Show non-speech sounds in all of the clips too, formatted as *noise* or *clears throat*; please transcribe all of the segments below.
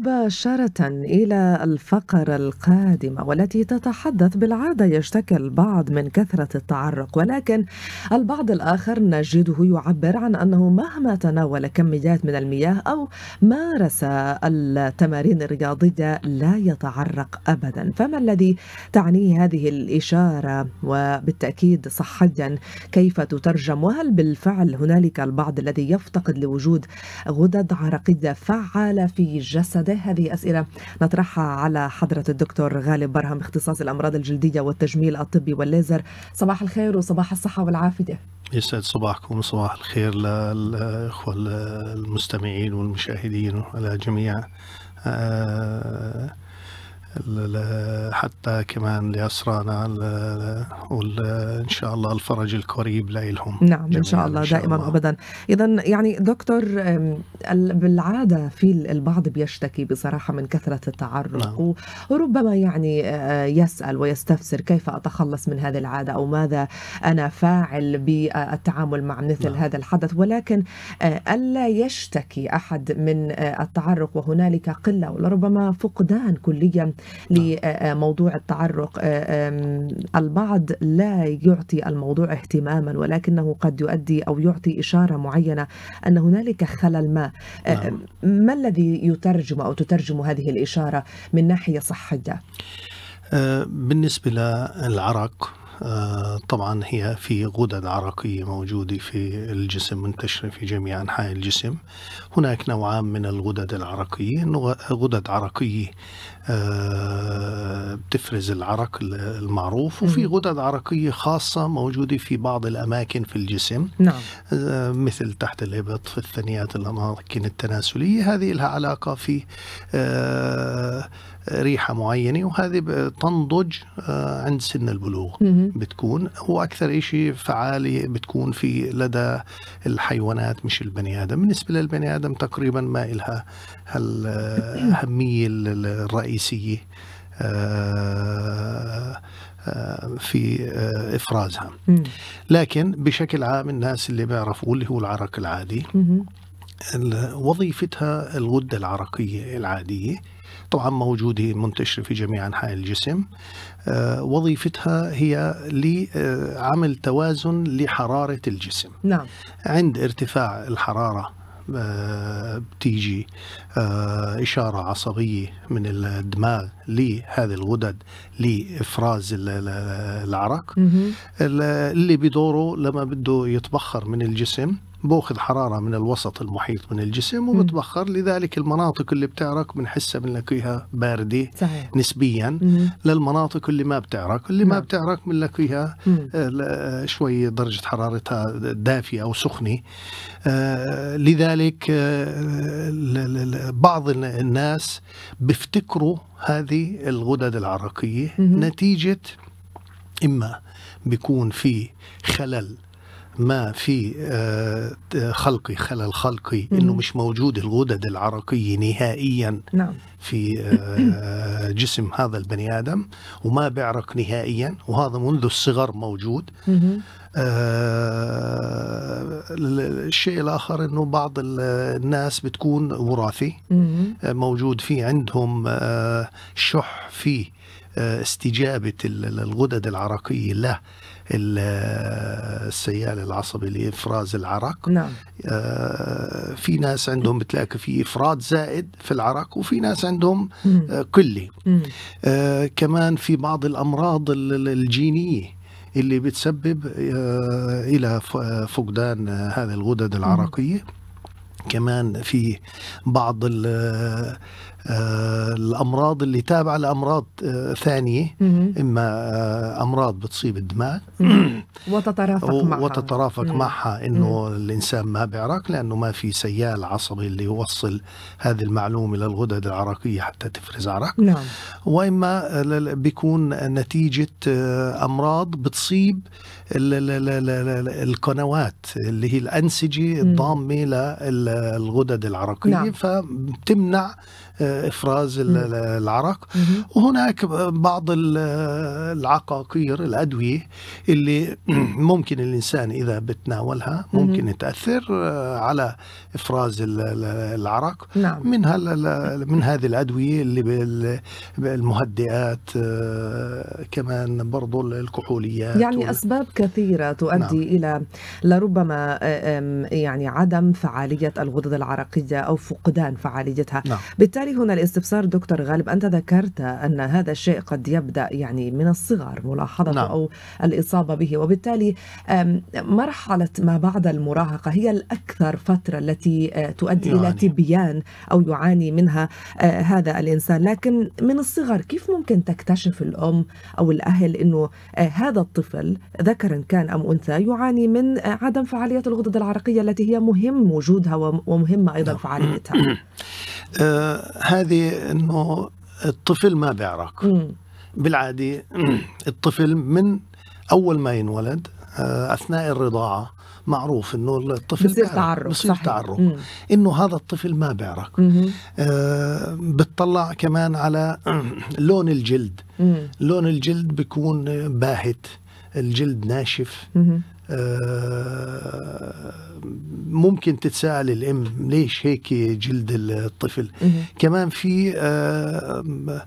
مباشرة إلى الفقرة القادمة والتي تتحدث بالعادة يشتكي البعض من كثرة التعرق ولكن البعض الآخر نجده يعبر عن أنه مهما تناول كميات من المياه أو مارس التمارين الرياضية لا يتعرق أبدا فما الذي تعنيه هذه الإشارة وبالتأكيد صحيا كيف تترجم وهل بالفعل هنالك البعض الذي يفتقد لوجود غدد عرقية فعالة في جسده لديه هذه أسئلة نطرحها على حضرة الدكتور غالب برهم اختصاص الأمراض الجلدية والتجميل الطبي والليزر صباح الخير وصباح الصحة والعافية يسعد صباحكم وصباح الخير للأخوة المستمعين والمشاهدين على جميع آه حتى كمان لأسرانا وإن شاء الله الفرج القريب لهم نعم إن شاء الله إن شاء دائما وأبدا أبدا إذا يعني دكتور بالعادة في البعض بيشتكي بصراحة من كثرة التعرق نعم. وربما يعني آه، يسأل ويستفسر كيف أتخلص من هذه العادة أو ماذا أنا فاعل بالتعامل مع مثل نعم. هذا الحدث ولكن آه، ألا يشتكي أحد من آه، التعرق وهنالك قلة ولربما فقدان كليا نعم. لموضوع التعرق آه، البعض لا يعطي الموضوع اهتماما ولكنه قد يؤدي أو يعطي إشارة معينة أن هنالك خلل ما آه، نعم. ما الذي يترجم أو تترجم هذه الإشارة من ناحية صحية آه، بالنسبة للعرق آه، طبعا هي في غدد عرقية موجودة في الجسم منتشرة في جميع أنحاء الجسم هناك نوعان من الغدد العرقية غدد عرقية آه، بتفرز العرق المعروف وفي غدد عرقية خاصة موجودة في بعض الأماكن في الجسم نعم. آه، مثل تحت الإبط في الثنيات الأماكن التناسلية هذه لها علاقة في ريحه معينه وهذه تنضج آه، عند سن البلوغ بتكون هو أكثر شيء فعاله بتكون في لدى الحيوانات مش البني ادم بالنسبه للبني ادم تقريبا ما لها هالاهميه الرئيسيه آه، آه، في افرازها لكن بشكل عام الناس اللي بيعرفوا اللي هو العرق العادي وظيفتها الغده العرقيه العاديه طبعا موجودة منتشرة في جميع أنحاء الجسم آه، وظيفتها هي لعمل توازن لحرارة الجسم نعم. عند ارتفاع الحرارة آه، بتيجي آه، إشارة عصبية من الدماغ لهذه الغدد لإفراز العرق اللي بدوره لما بده يتبخر من الجسم باخذ حراره من الوسط المحيط من الجسم وبتبخر لذلك المناطق اللي بتعرق بنحسها بنلاقيها بارده صحيح. نسبيا مم. للمناطق اللي ما بتعرق اللي ما, ما نعم. بتعرق بنلاقيها آه، شوي درجه حرارتها دافيه او سخنه آه، لذلك آه، بعض الناس بيفتكروا هذه الغدد العرقيه مم. نتيجه اما بيكون في خلل ما في خلقي خلل خلقي انه مش موجود الغدد العرقيه نهائيا نعم. في آه، *clears throat* جسم هذا البني ادم وما بيعرق نهائيا وهذا منذ الصغر موجود آه الشيء الاخر انه بعض الناس بتكون وراثي آه، موجود في عندهم آه شح في آه، استجابه الغدد العرقيه له السيال العصبي لإفراز العرق نعم. آه، في ناس عندهم بتلاقي في افراد زائد في العرق وفي ناس عندهم قلة آه، آه، كمان في بعض الأمراض الجينية اللي بتسبب الى فقدان هذه الغدد العرقيه كمان في بعض آه، الامراض اللي تابعه لامراض آه، ثانيه اما آه، امراض بتصيب الدماغ *clears throat* وتترافق معها وتترافق معها انه الانسان ما بيعرق لانه ما في سيال عصبي اللي يوصل هذه المعلومه للغدد العرقيه حتى تفرز عرق نعم. واما بيكون نتيجه امراض بتصيب القنوات اللي هي الانسجه الضامه للغدد العرقيه نعم. فبتمنع افراز العرق وهناك بعض العقاقير الادويه اللي *clears throat* ممكن الانسان اذا بتناولها ممكن تاثر آه، على افراز العرق نعم. من من هذه الادويه اللي المهدئات آه، كمان برضو الكحوليات يعني اسباب كثيره تؤدي نعم. الى لربما آه، يعني عدم فعاليه الغدد العرقيه او فقدان فعاليتها نعم. بالتالي بالتالي هنا الاستفسار دكتور غالب أنت ذكرت أن هذا الشيء قد يبدأ يعني من الصغر ملاحظة نعم. أو الإصابة به وبالتالي مرحلة ما بعد المراهقة هي الأكثر فترة التي آه، تؤدي يعني. إلى تبيان أو يعاني منها آه، هذا الإنسان لكن من الصغر كيف ممكن تكتشف الأم أو الأهل أنه آه، هذا الطفل ذكرا كان أم أنثى يعاني من عدم فعالية الغدد العرقية التي هي مهم وجودها ومهمة أيضا نعم. فعاليتها *clears throat* آه، هذه انه الطفل ما بيعرق بالعادي الطفل من اول ما ينولد آه، اثناء الرضاعه معروف انه الطفل بصير تعرق بصير تعرق انه هذا الطفل ما بيعرق آه بتطلع كمان على لون الجلد مم. لون الجلد بيكون باهت الجلد ناشف ممكن تتساءل الام ليش هيك جلد الطفل كمان في آه،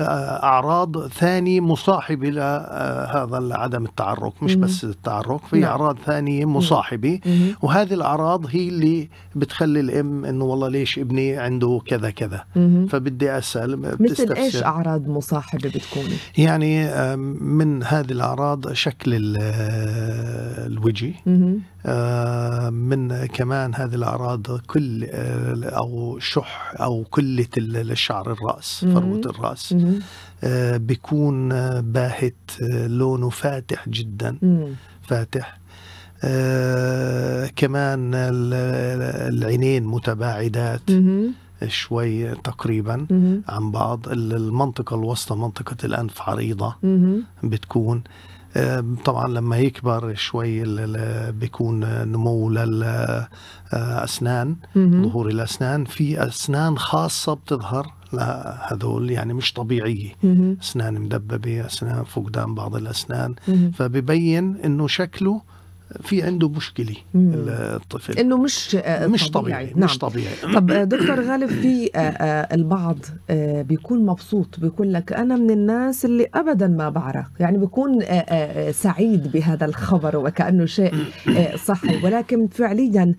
آه، أعراض ثانية مصاحبة آه، لهذا عدم التعرق مش بس التعرق في نعم. أعراض ثانية مصاحبة وهذه الأعراض هي اللي بتخلي الأم إنه والله ليش ابني عنده كذا كذا فبدي أسأل مثل إيش أعراض مصاحبة بتكون؟ يعني آه، من هذه الأعراض شكل الوجه من كمان هذه الأعراض كل أو شح أو كلة الشعر الرأس فروة الرأس آه، بيكون آه، باهت آه، لونه فاتح جدا فاتح كمان العينين متباعدات شوي تقريبا عن بعض المنطقة الوسطى منطقة الأنف عريضة بتكون طبعا لما يكبر شوي بيكون نمو للأسنان ظهور الأسنان في أسنان خاصة بتظهر هذول يعني مش طبيعية أسنان مدببة أسنان فقدان بعض الأسنان فببين أنه شكله في عنده مشكله الطفل انه مش آه، مش طبيعي, طبيعي. نعم. مش طبيعي طب آه، دكتور غالب في آه، البعض بيكون مبسوط بيقول لك انا من الناس اللي ابدا ما بعرق يعني بيكون سعيد بهذا الخبر وكانه شيء صحي ولكن فعليا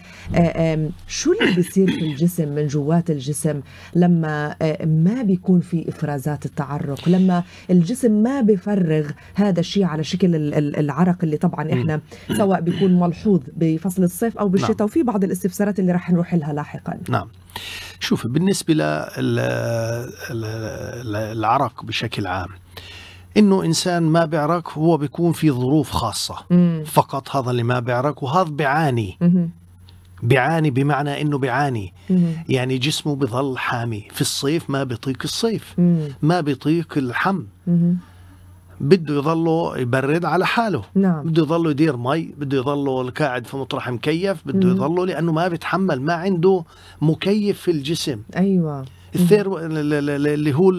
شو اللي بيصير في الجسم من جوات الجسم لما ما بيكون في افرازات التعرق لما الجسم ما بفرغ هذا الشيء على شكل العرق اللي طبعا احنا سواء بيكون ملحوظ بفصل الصيف او بالشتاء نعم. وفي بعض الاستفسارات اللي راح نروح لها لاحقا نعم شوف بالنسبه للعرق بشكل عام انه انسان ما بيعرق هو بيكون في ظروف خاصه مم. فقط هذا اللي ما بيعرق وهذا بيعاني بيعاني بمعنى انه بيعاني يعني جسمه بظل حامي في الصيف ما بيطيق الصيف مم. ما بيطيق الحم مم. بده يضله يبرد على حاله نعم. بده يضله يدير مي بده يضله القاعد في مطرح مكيف بده يضله لانه ما بيتحمل ما عنده مكيف في الجسم ايوه الثير اللي هو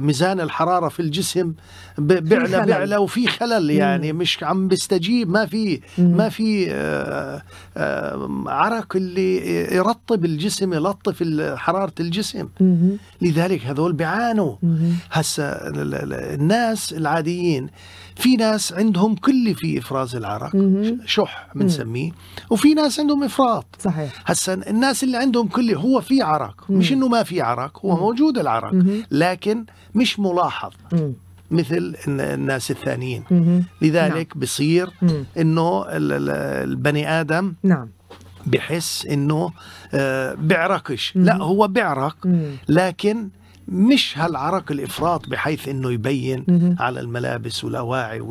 ميزان الحراره في الجسم بعلى بعلى وفي خلل يعني مش عم بيستجيب ما في ما في آه، آه، عرق اللي يرطب الجسم يلطف حراره الجسم لذلك هذول بيعانوا هسه الناس العاديين في ناس عندهم كل في افراز العرق شح بنسميه وفي ناس عندهم افراط صحيح هسه الناس اللي عندهم كلي هو في عرق مش انه ما في عرق هو موجود العرق لكن مش ملاحظ مثل الناس الثانيين لذلك نعم. بصير انه البني ادم نعم بحس انه آه، بعرقش لا هو بعرق لكن مش هالعرق الافراط بحيث انه يبين على الملابس والاواعي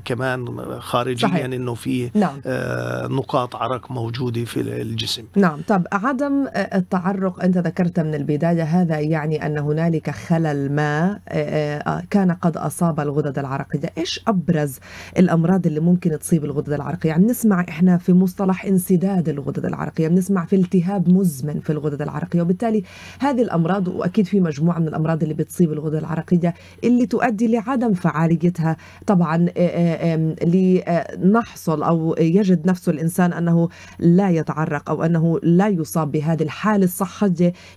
كمان خارجيا صحيح. انه في نعم. آه، نقاط عرق موجوده في الجسم نعم طب عدم آه، التعرق انت ذكرت من البدايه هذا يعني ان هنالك خلل ما آه، كان قد اصاب الغدد العرقيه ايش ابرز الامراض اللي ممكن تصيب الغدد العرقيه يعني نسمع احنا في مصطلح انسداد الغدد العرقيه بنسمع في التهاب مزمن في الغدد العرقيه وبالتالي هذه الامراض الأمراض وأكيد في مجموعة من الأمراض اللي بتصيب الغدة العرقية اللي تؤدي لعدم فعاليتها طبعا آه، آه، لنحصل أو يجد نفسه الإنسان أنه لا يتعرق أو أنه لا يصاب بهذه الحالة الصحية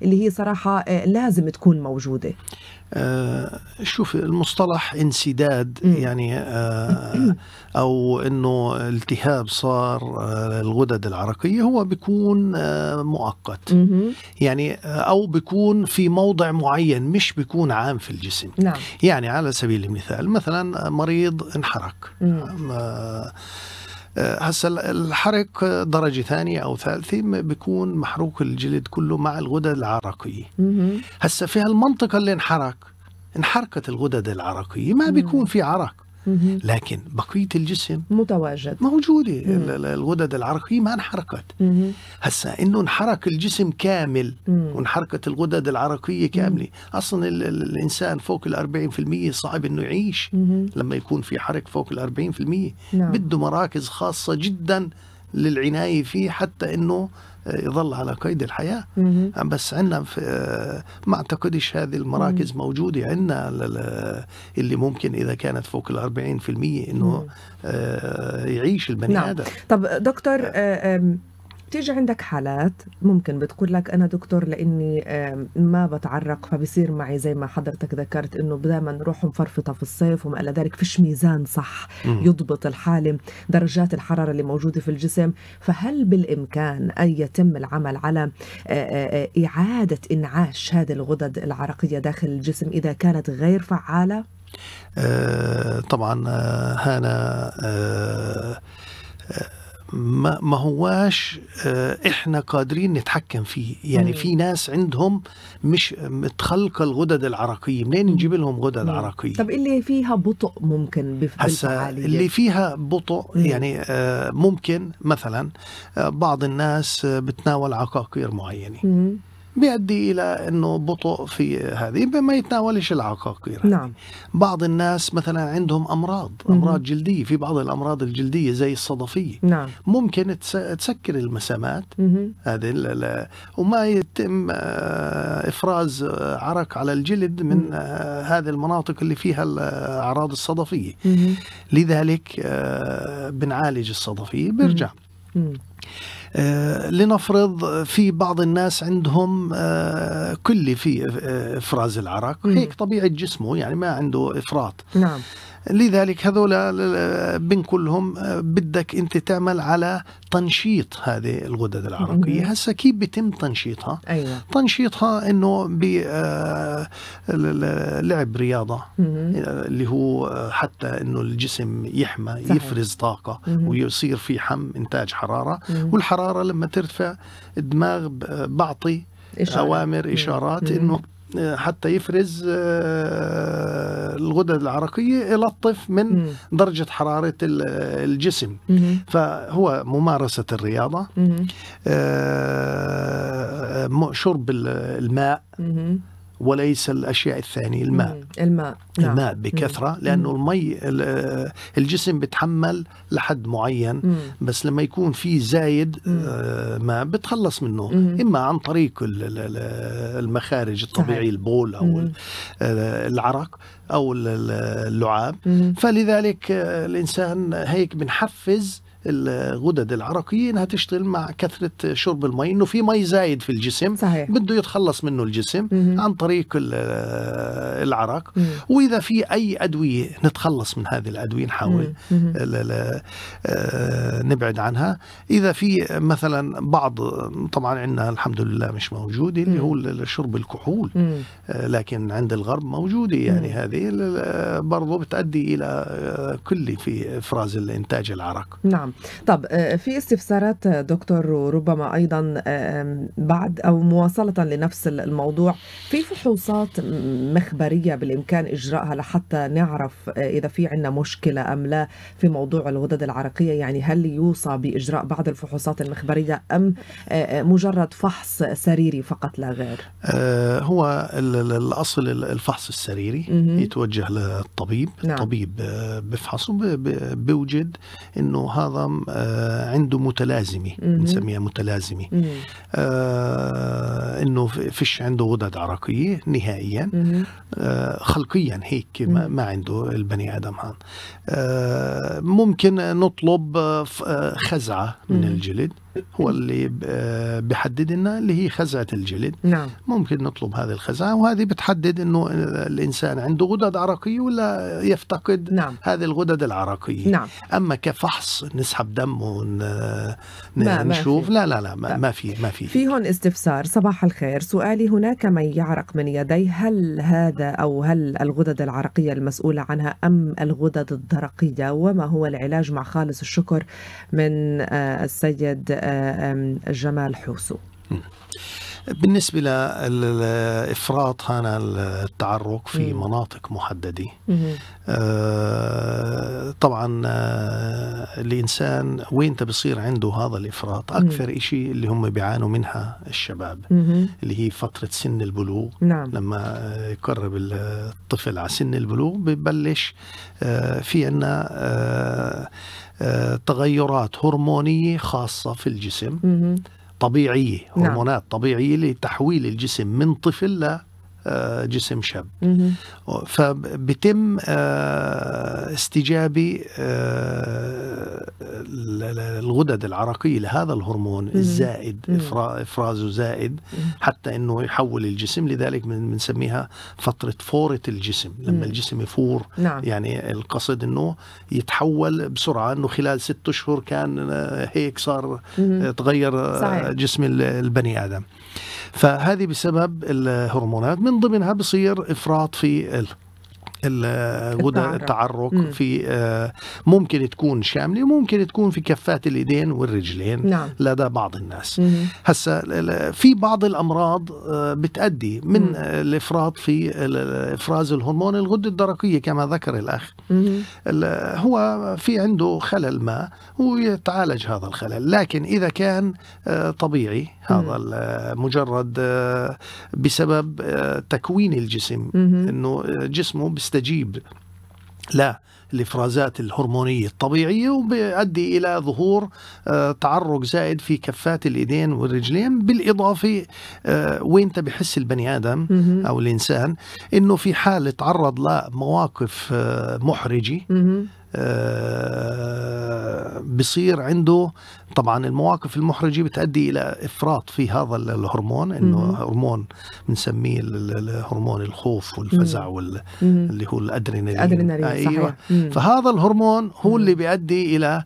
اللي هي صراحة آه، لازم تكون موجودة آه، شوف المصطلح انسداد يعني آه، او انه التهاب صار آه، الغدد العرقيه هو بيكون مؤقت يعني او بيكون في موضع معين مش بيكون عام في الجسم نعم. يعني على سبيل المثال مثلا مريض انحرق آه، هسه الحرق درجه ثانيه او ثالثه بيكون محروق الجلد كله مع الغدد العرقيه هسه في هالمنطقه اللي انحرق انحرقت الغدد العرقيه ما بيكون في عرق لكن بقيه الجسم متواجد موجوده الغدد العرقيه ما انحركت هسا انه انحرك الجسم كامل وانحركت الغدد العرقيه كامله اصلا الانسان فوق ال 40% صعب انه يعيش لما يكون في حرق فوق ال 40% نعم. بده مراكز خاصه جدا للعنايه فيه حتى انه يظل على قيد الحياه بس عندنا آه، ما اعتقدش هذه المراكز موجوده عندنا اللي ممكن اذا كانت فوق ال المية انه آه، يعيش البني نعم. ادم طب دكتور آه. بتيجي عندك حالات ممكن بتقول لك انا دكتور لاني ما بتعرق فبصير معي زي ما حضرتك ذكرت انه دائما روح مفرفطه في الصيف وما الى ذلك فيش ميزان صح يضبط الحاله درجات الحراره اللي موجوده في الجسم فهل بالامكان ان يتم العمل على اعاده انعاش هذه الغدد العرقيه داخل الجسم اذا كانت غير فعاله؟ آه، طبعا هانا آه، آه، ما, ما هواش آه، احنا قادرين نتحكم فيه يعني مم. في ناس عندهم مش متخلقه الغدد العرقيه منين نجيب لهم غدد عرقيه طب اللي فيها بطء ممكن هسه اللي فيها بطء مم. يعني آه، ممكن مثلا آه، بعض الناس بتناول عقاقير معينه مم. بيؤدي إلى أنه بطء في هذه ما يتناولش العقاقير نعم بعض الناس مثلا عندهم أمراض أمراض جلدية في بعض الأمراض الجلدية زي الصدفية نعم ممكن تسكر المسامات هذه وما يتم آه، إفراز آه، عرق على الجلد من آه، هذه المناطق اللي فيها الأعراض الصدفية لذلك بنعالج الصدفية بيرجع آه، لنفرض في بعض الناس عندهم آه، كلي في آه، افراز العرق هيك طبيعه جسمه يعني ما عنده افراط نعم لذلك هذول بين كلهم آه، بدك انت تعمل على تنشيط هذه الغدد العرقيه هسه كيف بيتم تنشيطها أيوة. تنشيطها انه آه، لعب رياضه آه، اللي هو حتى انه الجسم يحمى صحيح. يفرز طاقه ويصير في حم انتاج حراره والحراره لما ترتفع الدماغ بعطي إشارة. اوامر اشارات انه حتى يفرز آه، الغدد العرقية يلطف من درجة حرارة الجسم فهو ممارسة الرياضة آه، آه، شرب الماء وليس الاشياء الثانيه الماء الماء نعم. الماء بكثره لانه المي الجسم بتحمل لحد معين بس لما يكون في زايد آه، ماء بتخلص منه اما عن طريق المخارج الطبيعي البول او آه، العرق او اللعاب فلذلك آه، الانسان هيك بنحفز الغدد العرقيين هتشتغل مع كثره شرب المي انه في مي زايد في الجسم صحيح. بده يتخلص منه الجسم مم. عن طريق العرق مم. واذا في اي ادويه نتخلص من هذه الادويه نحاول لا لا آه، نبعد عنها اذا في مثلا بعض طبعا عندنا الحمد لله مش موجوده اللي هو شرب الكحول مم. آه، لكن عند الغرب موجوده يعني مم. هذه آه، برضه بتؤدي الى كلي في افراز الانتاج العرق نعم طب آه، في استفسارات آه، دكتور وربما ايضا آه، بعد او مواصله لنفس الموضوع في فحوصات مخبريه بالامكان اجراءها لحتى نعرف اذا في عندنا مشكله ام لا في موضوع الغدد العرقيه يعني هل يوصى باجراء بعض الفحوصات المخبريه ام مجرد فحص سريري فقط لا غير هو الاصل الفحص السريري يتوجه للطبيب نعم. الطبيب بفحصه بيوجد انه هذا النظام آه، عنده متلازمه بنسميها متلازمه آه انه فيش عنده غدد عرقيه نهائيا آه خلقيا هيك ما, ما عنده البني ادم هذا آه ممكن نطلب آه، آه، خزعه من الجلد هو اللي بيحدد لنا اللي هي خزعه الجلد نعم. ممكن نطلب هذه الخزعه وهذه بتحدد انه الانسان عنده غدد عرقيه ولا يفتقد نعم. هذه الغدد العرقيه نعم. اما كفحص نسحب دم ونشوف لا لا لا ما, نعم. ما في ما في في هون استفسار صباح الخير سؤالي هناك من يعرق من يديه هل هذا او هل الغدد العرقيه المسؤوله عنها ام الغدد الدرقيه وما هو العلاج مع خالص الشكر من آه، السيد آه، جمال حوسو بالنسبه لافراط هنا التعرق في مم. مناطق محدده آه طبعا آه الانسان وين بصير عنده هذا الافراط اكثر شيء اللي هم بيعانوا منها الشباب مم. اللي هي فتره سن البلوغ نعم. لما آه، يقرب الطفل على سن البلوغ ببلش آه في عندنا آه،, آه تغيرات هرمونية خاصة في الجسم طبيعيه نعم. هرمونات نعم. طبيعيه لتحويل الجسم من طفل آه، جسم شاب فبتم آه، استجابة الغدد آه، العرقية لهذا الهرمون الزائد إفرازه زائد حتى أنه يحول الجسم لذلك بنسميها فترة فورة الجسم لما الجسم يفور نعم. يعني القصد أنه يتحول بسرعة أنه خلال ست أشهر كان هيك صار تغير جسم البني آدم فهذه بسبب الهرمونات من ضمنها بصير افراط في التعرق مم. في آه، ممكن تكون شامله وممكن تكون في كفات الايدين والرجلين نعم. لدى بعض الناس هسا في بعض الامراض آه، بتادي من مم. آه، الافراط في افراز الهرمون الغده الدرقيه كما ذكر الاخ مم. هو في عنده خلل ما ويتعالج هذا الخلل لكن اذا كان طبيعي هذا مجرد بسبب تكوين الجسم انه جسمه يستجيب لا الافرازات الهرمونيه الطبيعيه وبيؤدي الى ظهور آه، تعرق زائد في كفات الايدين والرجلين بالاضافه آه، وين بحس البني ادم او الانسان انه في حال تعرض لمواقف آه، محرجه آه، بصير عنده طبعا المواقف المحرجه بتؤدي الى افراط في هذا الهرمون انه هرمون بنسميه هرمون الخوف والفزع اللي هو الادرينالين الادرينالين صحيح. ايوه فهذا الهرمون هو اللي بيؤدي الى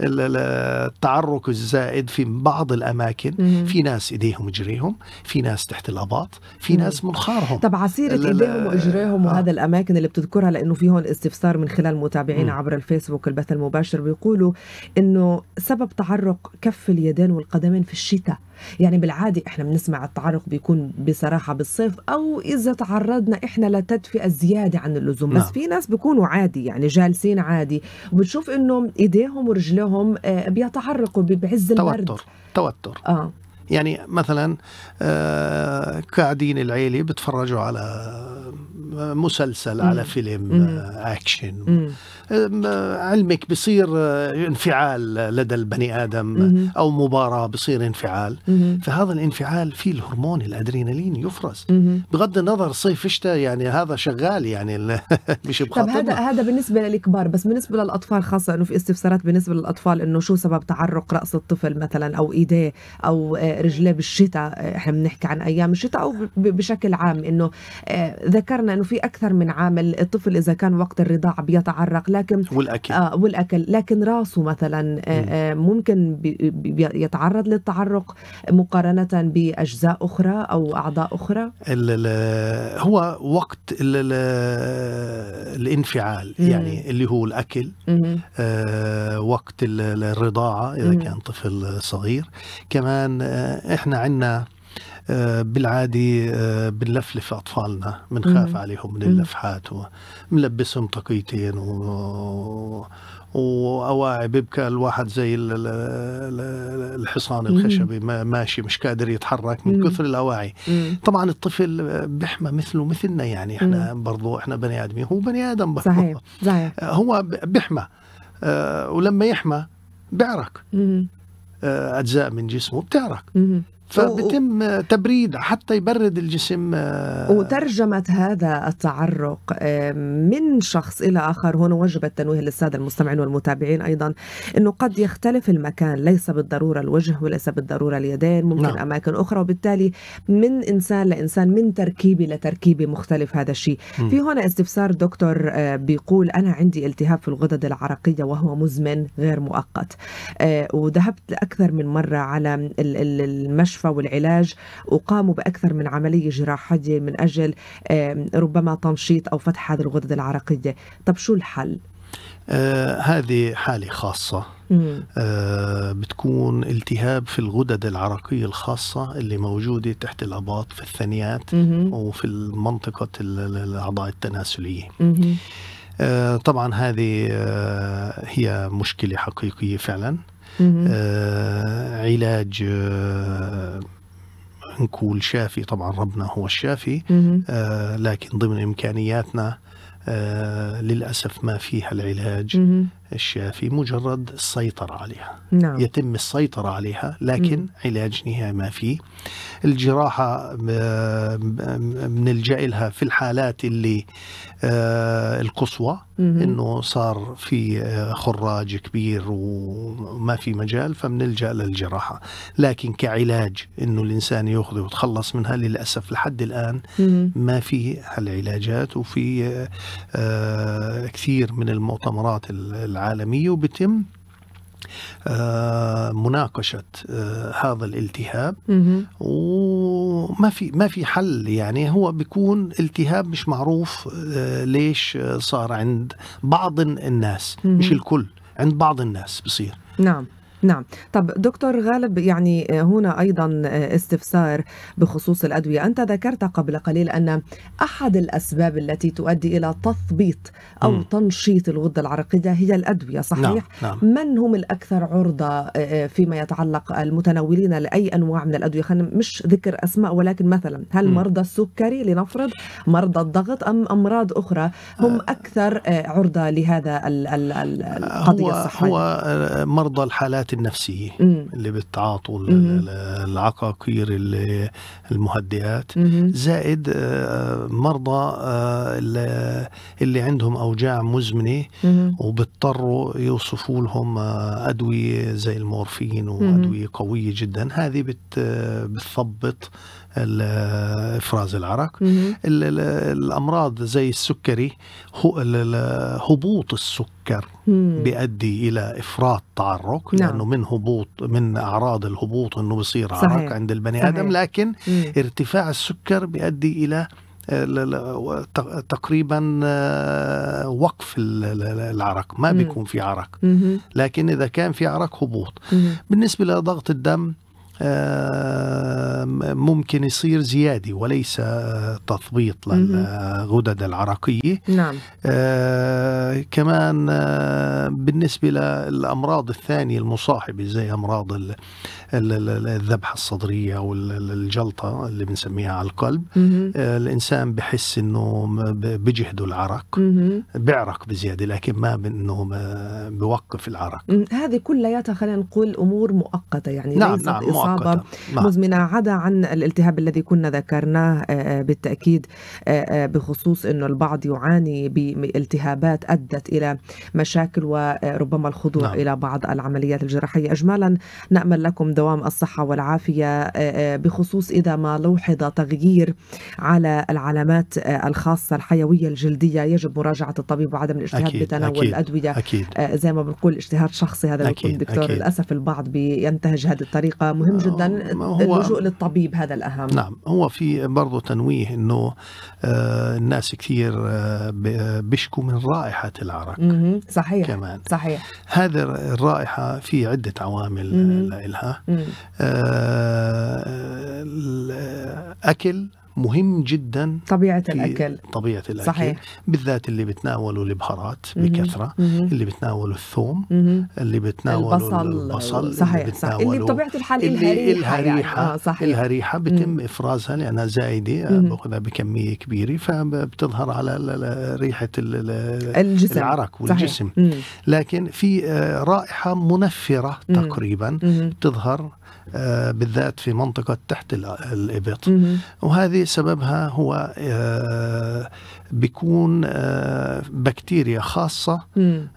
التعرق الزائد في بعض الاماكن مم. في ناس ايديهم وجريهم في ناس تحت الاباط في مم. ناس منخارهم طب عسيره ايديهم واجريهم آه. وهذا الاماكن اللي بتذكرها لانه في هون استفسار من خلال متابعينا عبر الفيسبوك البث المباشر بيقولوا انه سبب تعرق كف اليدين والقدمين في الشتاء يعني بالعادي احنا بنسمع التعرق بيكون بصراحه بالصيف او اذا تعرضنا احنا لتدفئه زياده عن اللزوم نعم. بس في ناس بيكونوا عادي يعني جالسين عادي وبتشوف انه ايديهم ورجليهم انهم آه، بيتعرقوا بعز البرد توتر توتر اه يعني مثلا قاعدين آه، العيله بتفرجوا على آه، مسلسل على فيلم اكشن آه، علمك بصير انفعال لدى البني ادم او مباراه بصير انفعال فهذا الانفعال فيه الهرمون الادرينالين يفرز بغض النظر صيف شتاء يعني هذا شغال يعني *laughs* مش بخاطرنا هذا هذا بالنسبه للكبار بس بالنسبه للاطفال خاصه انه في استفسارات بالنسبه للاطفال انه شو سبب تعرق راس الطفل مثلا او ايديه او رجليه بالشتاء آه، احنا بنحكي عن ايام الشتاء او بشكل عام انه آه، ذكرنا انه في اكثر من عامل الطفل اذا كان وقت الرضاعه بيتعرق لكن والاكل آه والاكل لكن راسه مثلا آه، ممكن يتعرض للتعرق مقارنه باجزاء اخرى او اعضاء اخرى هو وقت الانفعال يعني اللي هو الاكل وقت الرضاعه اذا كان طفل صغير كمان آه احنا عندنا آه، بالعادي آه، بنلفلف اطفالنا بنخاف عليهم من اللفحات بنلبسهم طقيتين و... واواعي بيبكى الواحد زي الحصان الخشبي ماشي مش قادر يتحرك من كثر الاواعي طبعا الطفل بحمى مثله مثلنا يعني احنا برضه احنا بني ادمين هو بني ادم برضه صحيح صحيح هو بحمى آه، ولما يحمى بيعرق آه، اجزاء من جسمه بتعرق فبتم تبريد حتى يبرد الجسم آه، وترجمة هذا التعرق آه، من شخص إلى آخر هنا وجب التنويه للسادة المستمعين والمتابعين أيضا أنه قد يختلف المكان ليس بالضرورة الوجه وليس بالضرورة اليدين ممكن نعم. أماكن أخرى وبالتالي من إنسان لإنسان من تركيبة لتركيبة مختلف هذا الشيء في هنا استفسار دكتور آه، بيقول أنا عندي التهاب في الغدد العرقية وهو مزمن غير مؤقت وذهبت أكثر من مرة على المشفى المستشفى والعلاج وقاموا بأكثر من عملية جراحية من أجل ربما تنشيط أو فتح هذه الغدد العرقية طب شو الحل؟ آه هذه حالة خاصة آه بتكون التهاب في الغدد العرقية الخاصة اللي موجودة تحت الأباط في الثنيات مم. وفي منطقة الأعضاء التناسلية مم. آه طبعا هذه آه هي مشكلة حقيقية فعلا آه علاج آه نقول شافي طبعا ربنا هو الشافي آه لكن ضمن امكانياتنا آه للاسف ما فيها العلاج الشافي مجرد السيطرة عليها نعم. يتم السيطرة عليها لكن مم. علاج نهائي ما فيه الجراحة بنلجأ آه، لها في الحالات اللي آه، القصوى انه صار في آه، خراج كبير وما في مجال فبنلجا للجراحه لكن كعلاج انه الانسان يأخذ ويتخلص منها للاسف لحد الان ما في العلاجات وفي كثير من المؤتمرات العالمية وبتم آه، مناقشة آه، هذا الالتهاب وما في ما في حل يعني هو بيكون التهاب مش معروف آه، ليش صار عند بعض الناس مش الكل عند بعض الناس بصير نعم نعم طب دكتور غالب يعني هنا أيضا استفسار بخصوص الأدوية أنت ذكرت قبل قليل أن أحد الأسباب التي تؤدي إلى تثبيط أو م. تنشيط الغدة العرقية هي الأدوية صحيح؟ نعم. نعم. من هم الأكثر عرضة آه، آه، فيما يتعلق المتناولين لأي أنواع من الأدوية خلينا مش ذكر أسماء ولكن مثلا هل م. مرضى السكري لنفرض مرضى الضغط أم أمراض أخرى هم آه. أكثر عرضة لهذا القضية الصحية هو, هو مرضى الحالات النفسية مم. اللي بتعاطوا العقاقير المهدئات مم. زائد آه، مرضى آه، اللي عندهم أوجاع مزمنة وبيضطروا يوصفوا لهم آه، أدوية زي المورفين وأدوية قوية جدا هذه بتثبط افراز العرق الامراض زي السكري هبوط السكر بيؤدي الى افراط تعرق نعم. لانه من هبوط من اعراض الهبوط انه بصير عرق صحيح. عند البني ادم لكن مم. ارتفاع السكر بيؤدي الى تقريبا آه، وقف العرق ما بيكون في عرق لكن اذا كان في عرق هبوط بالنسبه لضغط الدم آه، ممكن يصير زيادي وليس آه، تثبيط للغدد العرقية نعم. آه، كمان بالنسبة للأمراض الثانية المصاحبة زي أمراض الذبحه الصدريه او الجلطه اللي بنسميها على القلب آه، الانسان بحس انه بجهده العرق بيعرق بزياده لكن ما انه بوقف العرق هذه كلياتها خلينا نقول امور مؤقته يعني نعم ليست نعم اصابه مؤقتة. مزمنه عدا عن الالتهاب الذي كنا ذكرناه آه، آه، بالتاكيد بخصوص انه البعض يعاني بالتهابات ادت الى مشاكل وربما الخضوع نعم. الى بعض العمليات الجراحيه اجمالا نامل لكم دور دوام الصحة والعافية آه، آه، بخصوص إذا ما لوحظ تغيير على العلامات آه، الخاصة الحيوية الجلدية يجب مراجعة الطبيب وعدم الاجتهاد أكيد بتناول أكيد الأدوية أكيد زي ما بنقول اجتهاد شخصي هذا يكون دكتور أكيد للأسف البعض بينتهج هذه الطريقة مهم جدا اللجوء للطبيب هذا الأهم نعم هو في برضه تنويه أنه الناس كثير بيشكوا من رائحة العرق صحيح كمان صحيح هذا الرائحة في عدة عوامل لها آه، آه، اكل مهم جدا طبيعة الأكل طبيعة الأكل صحيح. بالذات اللي بتناولوا البهارات بكثرة مم. اللي بتناولوا الثوم مم. اللي بتناولوا البصل, البصل صحيح اللي, بتناولوا صح. اللي بطبيعة الحال اللي الها ريحة يعني. آه صحيح. الها ريحة بتم مم. إفرازها لأنها زائدة آه، باخذها بكمية كبيرة فبتظهر على ريحة الجسم العرق والجسم صحيح. لكن في آه، رائحة منفرة تقريبا مم. بتظهر آه، بالذات في منطقة تحت الإبط وهذه سببها هو آه، بيكون آه، بكتيريا خاصة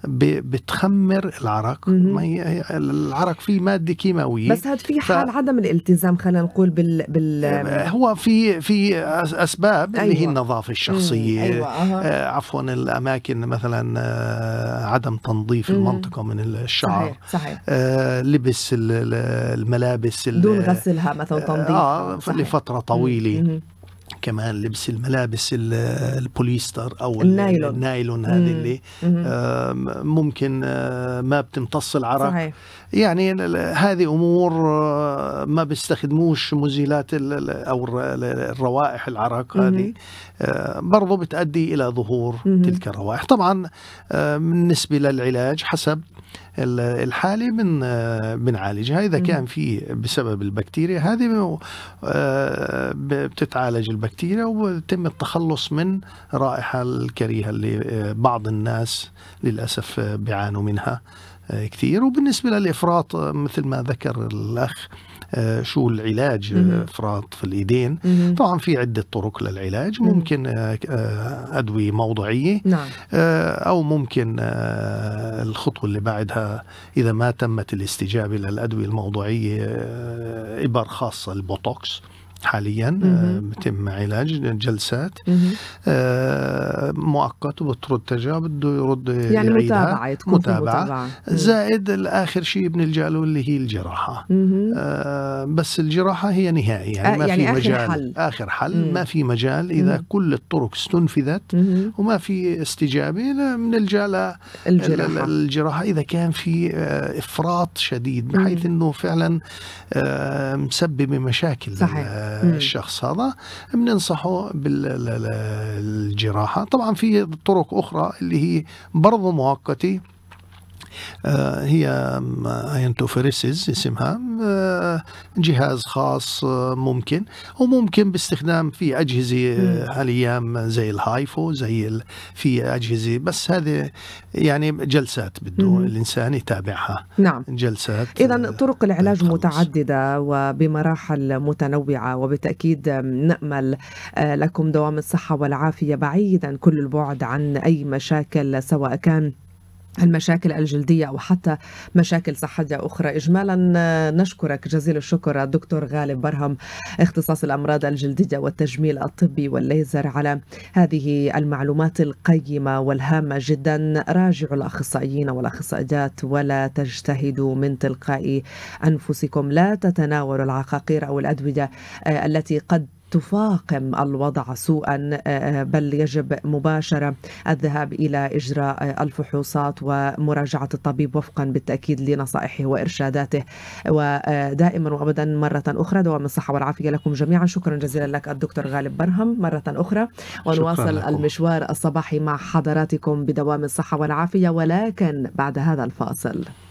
بتخمر العرق ما هي العرق فيه مادة كيماوية بس هذا في حال ف... عدم الالتزام خلينا نقول بال, بال... هو في في أسباب أيوة. اللي هي أيوة. النظافة الشخصية أيوة. أه. عفوا الأماكن مثلا آه، عدم تنظيف مم. المنطقة من الشعر صحيح. صحيح. لبس الملابس دون غسلها مثلا تنظيف آه لفترة طويلة مم. كمان لبس الملابس البوليستر او النايلون النايلون هذه اللي ممكن آه، ما بتمتص العرق صحيح. يعني هذه امور آه، ما بيستخدموش مزيلات او الروائح العرق هذه آه، برضو بتؤدي الى ظهور تلك الروائح طبعا بالنسبه للعلاج حسب الحالة من بنعالجها إذا كان في بسبب البكتيريا هذه بتتعالج البكتيريا البكتيريا وتم التخلص من الرائحة الكريهة اللي آه، بعض الناس للأسف آه، بيعانوا منها آه، كثير وبالنسبة للإفراط مثل ما ذكر الأخ شو العلاج افراط في الايدين طبعا في عده طرق للعلاج ممكن ادويه موضعيه نعم. او ممكن الخطوه اللي بعدها اذا ما تمت الاستجابه للادويه الموضعيه ابر خاصه البوتوكس حاليا بتم آه، علاج جلسات آه، مؤقت وبترد ترجع بده يرد يعني يعيدها. متابعه تكون متابعه, متابعة. زائد اخر شيء بنلجا له اللي هي الجراحه آه، بس الجراحه هي نهائي يعني ما يعني في آخر مجال حل. اخر حل مم. ما في مجال اذا مم. كل الطرق استنفذت مم. وما في استجابه بنلجا الجراحة. الجراحه اذا كان في افراط شديد بحيث انه فعلا مسبب مشاكل صحيح. الشخص هذا بننصحه بالجراحه طبعا في طرق اخرى اللي هي برضه مؤقته آه، هي اينتوفيريسيز اسمها آه، جهاز خاص آه، ممكن وممكن باستخدام في أجهزة هالايام زي الهايفو زي في أجهزة بس هذه يعني جلسات بده الإنسان يتابعها نعم جلسات إذا طرق العلاج خلص. متعددة وبمراحل متنوعة وبالتأكيد نأمل لكم دوام الصحة والعافية بعيدا كل البعد عن أي مشاكل سواء كان المشاكل الجلدية أو حتى مشاكل صحية أخرى إجمالا آه، نشكرك جزيل الشكر الدكتور غالب برهم اختصاص الأمراض الجلدية والتجميل الطبي والليزر على هذه المعلومات القيمة والهامة جدا راجعوا الأخصائيين والأخصائيات ولا تجتهدوا من تلقاء أنفسكم لا تتناولوا العقاقير أو الأدوية آه، التي قد تفاقم الوضع سوءا آه، بل يجب مباشرة الذهاب إلى إجراء الفحوصات ومراجعة الطبيب وفقا بالتأكيد لنصائحه وإرشاداته ودائما وأبدا مرة أخرى دوام الصحة والعافية لكم جميعا شكرا جزيلا لك الدكتور غالب برهم مرة أخرى ونواصل المشوار الصباحي مع حضراتكم بدوام الصحة والعافية ولكن بعد هذا الفاصل